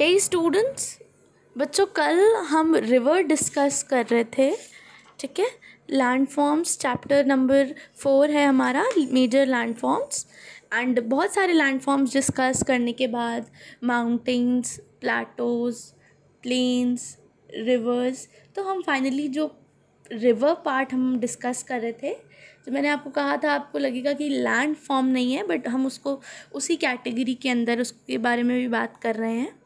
हे students बच्चों कल हम रिवर डिस्कस कर रहे थे ठीक है land forms chapter number four है हमारा मेजर लैंड फॉर्म्स एंड बहुत सारे लैंड फॉर्म्स डिस्कस करने के बाद माउंटेंस प्लाटोज प्लेन्स रिवर्स तो हम फाइनली जो रिवर पार्ट हम डिस्कस कर रहे थे तो मैंने आपको कहा था आपको लगेगा कि लैंड फॉर्म नहीं है बट हम उसको उसी कैटेगरी के अंदर उसके बारे में भी बात कर रहे हैं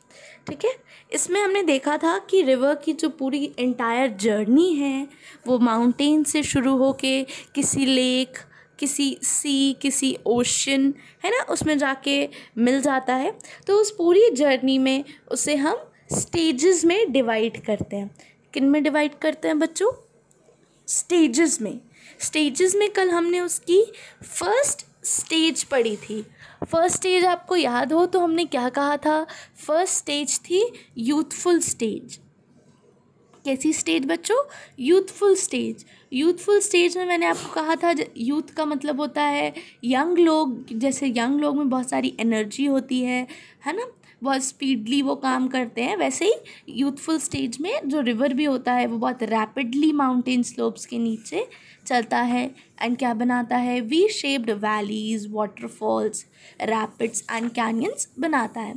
ठीक है इसमें हमने देखा था कि रिवर की जो पूरी एंटायर जर्नी है वो माउंटेन से शुरू हो के किसी लेक किसी सी किसी ओशन है ना उसमें जाके मिल जाता है तो उस पूरी जर्नी में उसे हम स्टेजेस में डिवाइड करते हैं किन में डिवाइड करते हैं बच्चों स्टेजेस में स्टेजेस में कल हमने उसकी फर्स्ट स्टेज पड़ी थी फर्स्ट स्टेज आपको याद हो तो हमने क्या कहा था फर्स्ट स्टेज थी यूथफुल स्टेज कैसी स्टेज बच्चों यूथफुल स्टेज यूथफुल स्टेज में मैंने आपको कहा था यूथ का मतलब होता है यंग लोग जैसे यंग लोग में बहुत सारी एनर्जी होती है है ना बहुत स्पीडली वो काम करते हैं वैसे ही यूथफुल स्टेज में जो रिवर भी होता है वो बहुत रैपिडली माउंटेन स्लोप्स के नीचे चलता है एंड क्या बनाता है V shaped valleys waterfalls rapids and canyons बनाता है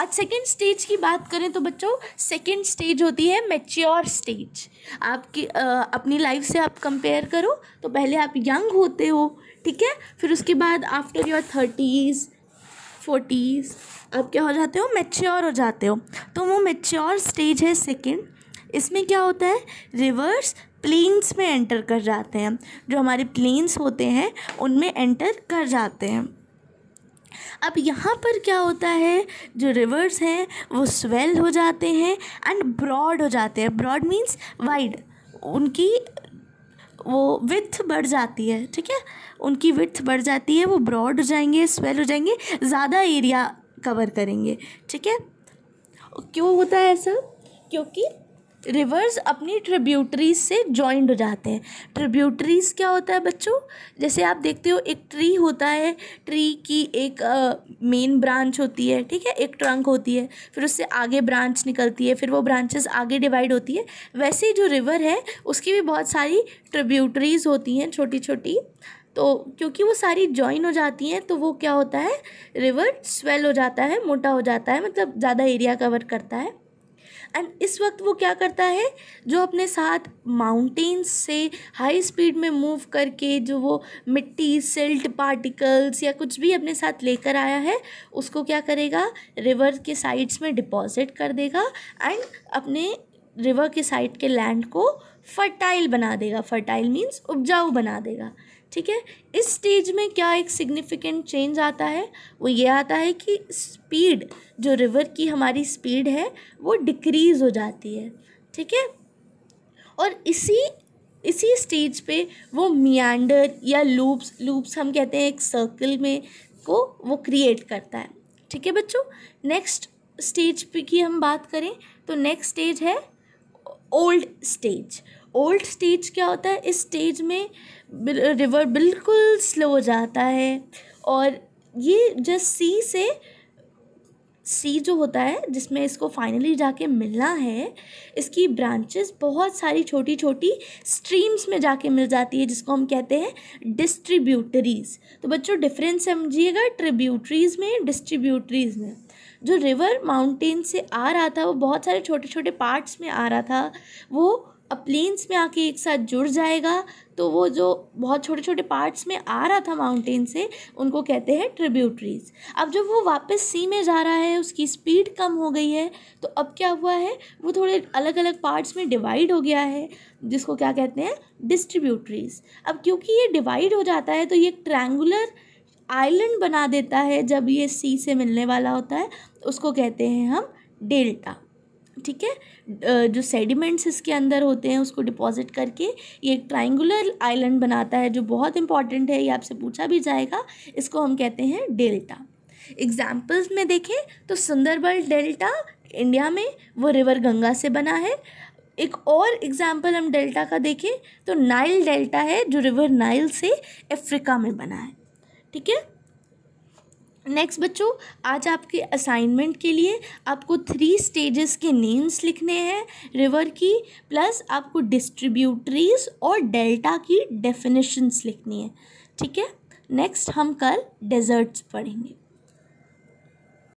आज सेकेंड स्टेज की बात करें तो बच्चों सेकेंड स्टेज होती है मेच्योर स्टेज आपकी आ, अपनी लाइफ से आप कंपेयर करो तो पहले आप यंग होते हो ठीक है फिर उसके बाद आफ्टर योर थर्टीज़ फोर्टीज़ अब क्या हो जाते हो मेच्योर हो जाते हो तो वो मेच्योर स्टेज है सेकेंड इसमें क्या होता है रिवर्स प्लेन्स में एंटर कर जाते हैं जो हमारे प्लेन्स होते हैं उनमें एंटर कर जाते हैं अब यहाँ पर क्या होता है जो रिवर्स हैं वो स्वेल हो जाते हैं एंड ब्रॉड हो जाते हैं ब्रॉड मीन्स वाइड उनकी वो विथ बढ़ जाती है ठीक है उनकी विथ बढ़ जाती है वो ब्रॉड हो जाएंगे स्वेल हो जाएंगे ज़्यादा एरिया कवर करेंगे ठीक है क्यों होता है ऐसा क्योंकि रिवर्स अपनी ट्रिब्यूटरीज से जॉइंड हो जाते हैं ट्रिब्यूटरीज क्या होता है बच्चों जैसे आप देखते हो एक ट्री होता है ट्री की एक मेन uh, ब्रांच होती है ठीक है एक ट्रंक होती है फिर उससे आगे ब्रांच निकलती है फिर वो ब्रांचेस आगे डिवाइड होती है वैसे जो रिवर है उसकी भी बहुत सारी ट्रिब्यूटरीज होती हैं छोटी छोटी तो क्योंकि वो सारी जॉइन हो जाती हैं तो वो क्या होता है रिवर स्वेल हो जाता है मोटा हो जाता है मतलब ज़्यादा एरिया कवर करता है एंड इस वक्त वो क्या करता है जो अपने साथ माउंटेन्स से हाई स्पीड में मूव करके जो वो मिट्टी सिल्ट पार्टिकल्स या कुछ भी अपने साथ लेकर आया है उसको क्या करेगा रिवर के साइड्स में डिपॉजिट कर देगा एंड अपने रिवर के साइड के लैंड को फर्टाइल बना देगा फर्टाइल मीन्स उपजाऊ बना देगा ठीक है इस स्टेज में क्या एक सिग्निफिकेंट चेंज आता है वो ये आता है कि स्पीड जो रिवर की हमारी स्पीड है वो डिक्रीज़ हो जाती है ठीक है और इसी इसी स्टेज पे वो मियांडर या लूप्स लूप्स हम कहते हैं एक सर्कल में को वो क्रिएट करता है ठीक है बच्चों नेक्स्ट स्टेज पे की हम बात करें तो नेक्स्ट स्टेज है ओल्ड स्टेज ओल्ड स्टेज क्या होता है इस स्टेज में रिवर बिल्कुल स्लो हो जाता है और ये जस्ट सी से सी जो होता है जिसमें इसको फाइनली जाके मिलना है इसकी ब्रांचेस बहुत सारी छोटी छोटी स्ट्रीम्स में जाके मिल जाती है जिसको हम कहते हैं डिस्ट्रीब्यूटरीज़ तो बच्चों डिफरेंस समझिएगा ट्रिब्यूटरीज़ में डिस्ट्रीब्यूटरीज़ में जो रिवर माउंटेन से आ रहा था वो बहुत सारे छोटे छोटे पार्ट्स में आ रहा था वो अब प्लेन्स में आके एक साथ जुड़ जाएगा तो वो जो बहुत छोटे छोटे पार्ट्स में आ रहा था माउंटेन से उनको कहते हैं ट्रिब्यूटरीज अब जब वो वापस सी में जा रहा है उसकी स्पीड कम हो गई है तो अब क्या हुआ है वो थोड़े अलग अलग पार्ट्स में डिवाइड हो गया है जिसको क्या कहते हैं डिस्ट्रीब्यूटरीज अब क्योंकि ये डिवाइड हो जाता है तो ये ट्रैंगुलर आइलैंड बना देता है जब ये सी से मिलने वाला होता है उसको कहते हैं हम डेल्टा ठीक है जो सेडिमेंट्स इसके अंदर होते हैं उसको डिपॉजिट करके ये एक ट्राइंगुलर आइलैंड बनाता है जो बहुत इंपॉर्टेंट है ये आपसे पूछा भी जाएगा इसको हम कहते हैं डेल्टा एग्जाम्पल्स में देखें तो सुंदरबल डेल्टा इंडिया में वो रिवर गंगा से बना है एक और एग्ज़ाम्पल हम डेल्टा का देखें तो नाइल डेल्टा है जो रिवर नाइल से अफ्रीका में बना है ठीक है नेक्स्ट बच्चों आज आपके असाइनमेंट के लिए आपको थ्री स्टेजेस के नेम्स लिखने हैं रिवर की प्लस आपको डिस्ट्रीब्यूटरीज और डेल्टा की डेफिनेशंस लिखनी है ठीक है नेक्स्ट हम कल डेजर्ट्स पढ़ेंगे